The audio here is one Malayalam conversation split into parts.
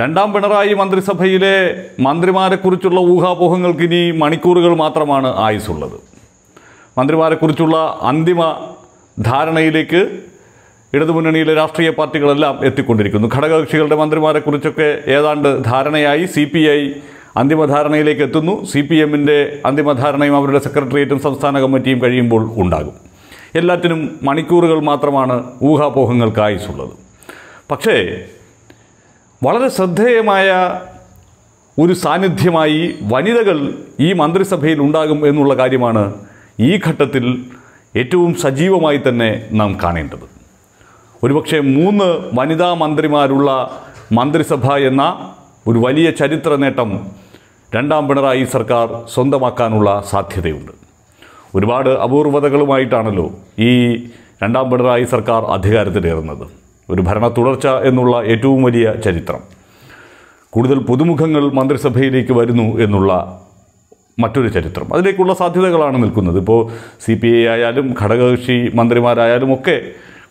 രണ്ടാം പിണറായി മന്ത്രിസഭയിലെ മന്ത്രിമാരെക്കുറിച്ചുള്ള ഊഹാപോഹങ്ങൾക്ക് ഇനി മണിക്കൂറുകൾ മാത്രമാണ് ആയുസുള്ളത് മന്ത്രിമാരെക്കുറിച്ചുള്ള അന്തിമ ധാരണയിലേക്ക് ഇടതുമുന്നണിയിലെ രാഷ്ട്രീയ പാർട്ടികളെല്ലാം എത്തിക്കൊണ്ടിരിക്കുന്നു ഘടകകക്ഷികളുടെ മന്ത്രിമാരെക്കുറിച്ചൊക്കെ ഏതാണ്ട് ധാരണയായി സി പി ഐ അന്തിമധാരണയിലേക്ക് എത്തുന്നു സി പി എമ്മിൻ്റെ അന്തിമധാരണയും അവരുടെ സെക്രട്ടേറിയറ്റും സംസ്ഥാന കമ്മിറ്റിയും കഴിയുമ്പോൾ ഉണ്ടാകും എല്ലാറ്റിനും മണിക്കൂറുകൾ മാത്രമാണ് ഊഹാപോഹങ്ങൾക്ക് ആയുസുള്ളത് പക്ഷേ വളരെ ശ്രദ്ധേയമായ ഒരു സാന്നിധ്യമായി വനിതകൾ ഈ മന്ത്രിസഭയിൽ ഉണ്ടാകും എന്നുള്ള കാര്യമാണ് ഈ ഘട്ടത്തിൽ ഏറ്റവും സജീവമായി തന്നെ നാം കാണേണ്ടത് ഒരുപക്ഷെ മൂന്ന് വനിതാ മന്ത്രിമാരുള്ള മന്ത്രിസഭ എന്ന ഒരു വലിയ ചരിത്ര നേട്ടം രണ്ടാം പിണറായി സർക്കാർ സ്വന്തമാക്കാനുള്ള സാധ്യതയുണ്ട് ഒരുപാട് അപൂർവതകളുമായിട്ടാണല്ലോ ഈ രണ്ടാം പിണറായി സർക്കാർ അധികാരത്തിലേറുന്നത് ഒരു ഭരണ തുടർച്ച എന്നുള്ള ഏറ്റവും വലിയ ചരിത്രം കൂടുതൽ പുതുമുഖങ്ങൾ മന്ത്രിസഭയിലേക്ക് വരുന്നു എന്നുള്ള മറ്റൊരു ചരിത്രം അതിലേക്കുള്ള സാധ്യതകളാണ് നിൽക്കുന്നത് ഇപ്പോൾ സി പി ഐ ആയാലും ഘടകകക്ഷി മന്ത്രിമാരായാലും ഒക്കെ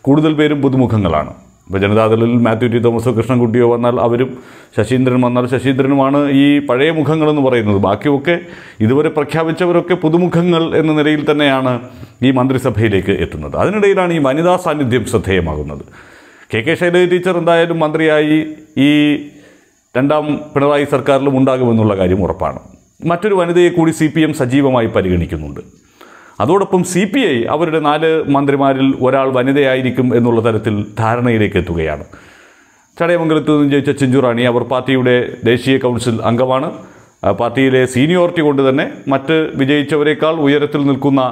കൂടുതൽ പേരും പുതുമുഖങ്ങളാണ് ഇപ്പോൾ ജനതാദളിൽ മാത്യു ടി തോമസോ കൃഷ്ണൻകുട്ടിയോ വന്നാൽ അവരും ശശീന്ദ്രൻ വന്നാൽ ശശീന്ദ്രനുമാണ് ഈ പഴയ മുഖങ്ങളെന്ന് പറയുന്നത് ബാക്കിയൊക്കെ ഇതുവരെ പ്രഖ്യാപിച്ചവരൊക്കെ പുതുമുഖങ്ങൾ എന്ന നിലയിൽ തന്നെയാണ് ഈ മന്ത്രിസഭയിലേക്ക് എത്തുന്നത് അതിനിടയിലാണ് ഈ വനിതാ സാന്നിധ്യം ശ്രദ്ധേയമാകുന്നത് കെ കെ ശൈലജ ടീച്ചർ എന്തായാലും മന്ത്രിയായി ഈ രണ്ടാം പിണറായി സർക്കാരിലും ഉണ്ടാകുമെന്നുള്ള കാര്യം ഉറപ്പാണ് മറ്റൊരു വനിതയെ കൂടി സി പി എം സജീവമായി പരിഗണിക്കുന്നുണ്ട് അതോടൊപ്പം സി പി ഐ അവരുടെ നാല് മന്ത്രിമാരിൽ ഒരാൾ വനിതയായിരിക്കും എന്നുള്ള തരത്തിൽ ധാരണയിലേക്ക് എത്തുകയാണ് ചടയമംഗലത്ത് നിന്ന് ജയിച്ച ചിഞ്ചുറാണി അവർ പാർട്ടിയുടെ ദേശീയ കൗൺസിൽ അംഗമാണ് പാർട്ടിയിലെ സീനിയോറിറ്റി കൊണ്ട് തന്നെ മറ്റ് വിജയിച്ചവരെക്കാൾ ഉയരത്തിൽ നിൽക്കുന്ന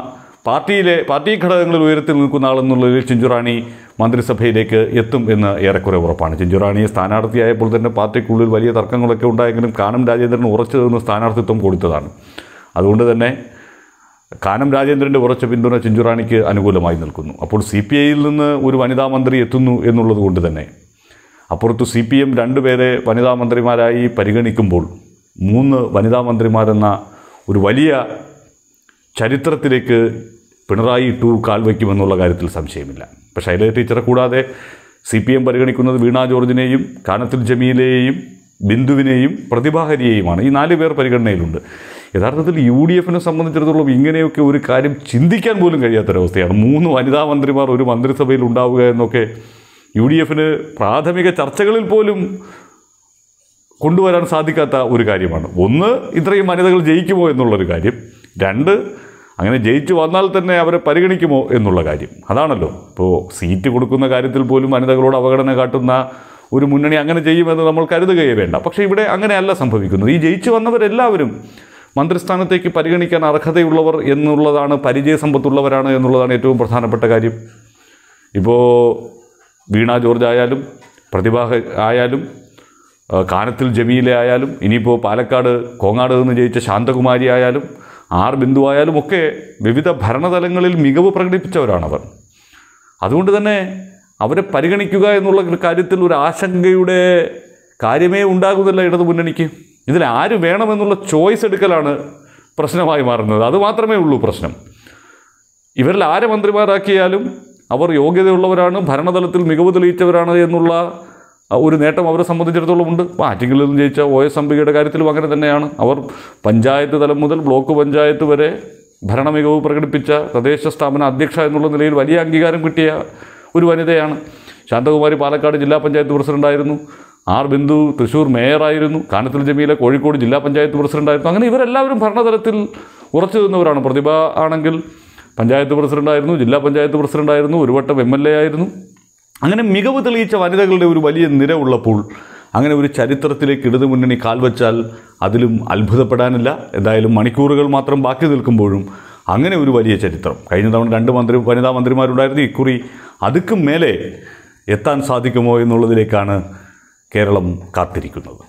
പാർട്ടിയിലെ പാർട്ടി ഘടകങ്ങളിൽ ഉയരത്തിൽ നിൽക്കുന്ന ആളെന്നുള്ളതിൽ ചിഞ്ചുറാണി മന്ത്രിസഭയിലേക്ക് എത്തും എന്ന് ഏറെക്കുറെ ഉറപ്പാണ് ചിഞ്ചുറാണി സ്ഥാനാർത്ഥിയായപ്പോൾ തന്നെ പാർട്ടിക്കുള്ളിൽ വലിയ തർക്കങ്ങളൊക്കെ ഉണ്ടായെങ്കിലും കാനം രാജേന്ദ്രൻ ഉറച്ചു സ്ഥാനാർത്ഥിത്വം കൊടുത്തതാണ് അതുകൊണ്ട് തന്നെ കാനം രാജേന്ദ്രൻ്റെ ഉറച്ച പിന്തുണ ചിഞ്ചുറാണിക്ക് അനുകൂലമായി നിൽക്കുന്നു അപ്പോൾ സി പി ഐയിൽ നിന്ന് ഒരു വനിതാ മന്ത്രി എത്തുന്നു എന്നുള്ളത് കൊണ്ട് തന്നെ അപ്പുറത്ത് സി പി എം രണ്ടുപേരെ വനിതാ മന്ത്രിമാരായി പരിഗണിക്കുമ്പോൾ മൂന്ന് വനിതാ മന്ത്രിമാരെന്ന ഒരു വലിയ ചരിത്രത്തിലേക്ക് പിണറായി ടു കാൽ വയ്ക്കുമെന്നുള്ള കാര്യത്തിൽ സംശയമില്ല ഇപ്പം ശൈല ടീച്ചറെ കൂടാതെ സി പി എം പരിഗണിക്കുന്നത് വീണാ ജോർജിനെയും കാനത്തിൽ ജമീലയെയും ബിന്ദുവിനെയും പ്രതിഭാഹരിയെയുമാണ് ഈ നാല് പേർ പരിഗണനയിലുണ്ട് യഥാർത്ഥത്തിൽ യു ഡി എഫിനെ സംബന്ധിച്ചിടത്തോളം ഇങ്ങനെയൊക്കെ ഒരു കാര്യം ചിന്തിക്കാൻ പോലും കഴിയാത്തൊരവസ്ഥയാണ് മൂന്ന് വനിതാ മന്ത്രിമാർ ഒരു മന്ത്രിസഭയിൽ ഉണ്ടാവുക എന്നൊക്കെ യു ഡി എഫിന് പ്രാഥമിക ചർച്ചകളിൽ പോലും കൊണ്ടുവരാൻ സാധിക്കാത്ത ഒരു കാര്യമാണ് ഒന്ന് ഇത്രയും വനിതകൾ ജയിക്കുമോ എന്നുള്ളൊരു കാര്യം രണ്ട് അങ്ങനെ ജയിച്ചു വന്നാൽ തന്നെ അവരെ പരിഗണിക്കുമോ എന്നുള്ള കാര്യം അതാണല്ലോ ഇപ്പോൾ സീറ്റ് കൊടുക്കുന്ന കാര്യത്തിൽ പോലും വനിതകളോട് അവഗണന കാട്ടുന്ന ഒരു മുന്നണി അങ്ങനെ ചെയ്യുമെന്ന് നമ്മൾ കരുതുകയേ വേണ്ട പക്ഷേ ഇവിടെ അങ്ങനെയല്ല സംഭവിക്കുന്നത് ഈ ജയിച്ചു വന്നവരെല്ലാവരും മന്ത്രിസ്ഥാനത്തേക്ക് പരിഗണിക്കാൻ അർഹതയുള്ളവർ എന്നുള്ളതാണ് പരിചയസമ്പത്തുള്ളവരാണ് എന്നുള്ളതാണ് ഏറ്റവും പ്രധാനപ്പെട്ട കാര്യം ഇപ്പോൾ വീണ ജോർജ് ആയാലും പ്രതിഭ ആയാലും കാനത്തിൽ ജമീലെ ആയാലും ഇനിയിപ്പോൾ പാലക്കാട് കോങ്ങാട് നിന്ന് ജയിച്ച ശാന്തകുമാരി ആയാലും ആറ് ബിന്ദുവായാലും ഒക്കെ വിവിധ ഭരണതലങ്ങളിൽ മികവ് പ്രകടിപ്പിച്ചവരാണവർ അതുകൊണ്ട് തന്നെ അവരെ പരിഗണിക്കുക എന്നുള്ള കാര്യത്തിൽ ഒരു ആശങ്കയുടെ കാര്യമേ ഉണ്ടാകുന്നില്ല ഇടതു മുന്നണിക്ക് ഇതിൽ ആര് വേണമെന്നുള്ള ചോയ്സ് എടുക്കലാണ് പ്രശ്നമായി മാറുന്നത് അത് മാത്രമേ ഉള്ളൂ പ്രശ്നം ഇവരിൽ ആരെ മന്ത്രിമാരാക്കിയാലും അവർ യോഗ്യതയുള്ളവരാണ് ഭരണതലത്തിൽ മികവ് തെളിയിച്ചവരാണ് എന്നുള്ള ഒരു നേട്ടം അവരെ സംബന്ധിച്ചിടത്തോളം ഉണ്ട് അപ്പോൾ ആറ്റിങ്ങളിൽ നിന്ന് ജയിച്ച ഒ എസ് അംബികയുടെ കാര്യത്തിലും അങ്ങനെ തന്നെയാണ് അവർ പഞ്ചായത്ത് തലം മുതൽ ബ്ലോക്ക് പഞ്ചായത്ത് വരെ ഭരണ മികവ് പ്രകടിപ്പിച്ച തദ്ദേശ സ്ഥാപന അധ്യക്ഷ എന്നുള്ള നിലയിൽ വലിയ അംഗീകാരം കിട്ടിയ ഒരു വനിതയാണ് ശാന്തകുമാരി പാലക്കാട് ജില്ലാ പഞ്ചായത്ത് പ്രസിഡൻ്റായിരുന്നു ആർ ബിന്ദു തൃശൂർ മേയറായിരുന്നു കാനത്തിൽ ജമീല കോഴിക്കോട് ജില്ലാ പഞ്ചായത്ത് പ്രസിഡൻ്റായിരുന്നു അങ്ങനെ ഇവരെല്ലാവരും ഭരണതലത്തിൽ ഉറച്ചു നിന്നവരാണ് പ്രതിഭ ആണെങ്കിൽ പഞ്ചായത്ത് പ്രസിഡൻ്റായിരുന്നു ജില്ലാ പഞ്ചായത്ത് പ്രസിഡൻ്റായിരുന്നു ഒരു വട്ടം എം എൽ എ ആയിരുന്നു അങ്ങനെ മികവ് തെളിയിച്ച വനിതകളുടെ ഒരു വലിയ നിര ഉള്ളപ്പോൾ അങ്ങനെ ഒരു ചരിത്രത്തിലേക്ക് ഇടതു മുന്നണി കാൽവച്ചാൽ അതിലും അത്ഭുതപ്പെടാനില്ല എന്തായാലും മണിക്കൂറുകൾ മാത്രം ബാക്കി നിൽക്കുമ്പോഴും അങ്ങനെ ഒരു വലിയ ചരിത്രം കഴിഞ്ഞ തവണ രണ്ട് മന്ത്രി വനിതാ മന്ത്രിമാരുണ്ടായിരുന്നു ഇക്കുറി അതുക്കും മേലെ എത്താൻ സാധിക്കുമോ എന്നുള്ളതിലേക്കാണ് കേരളം കാത്തിരിക്കുന്നത്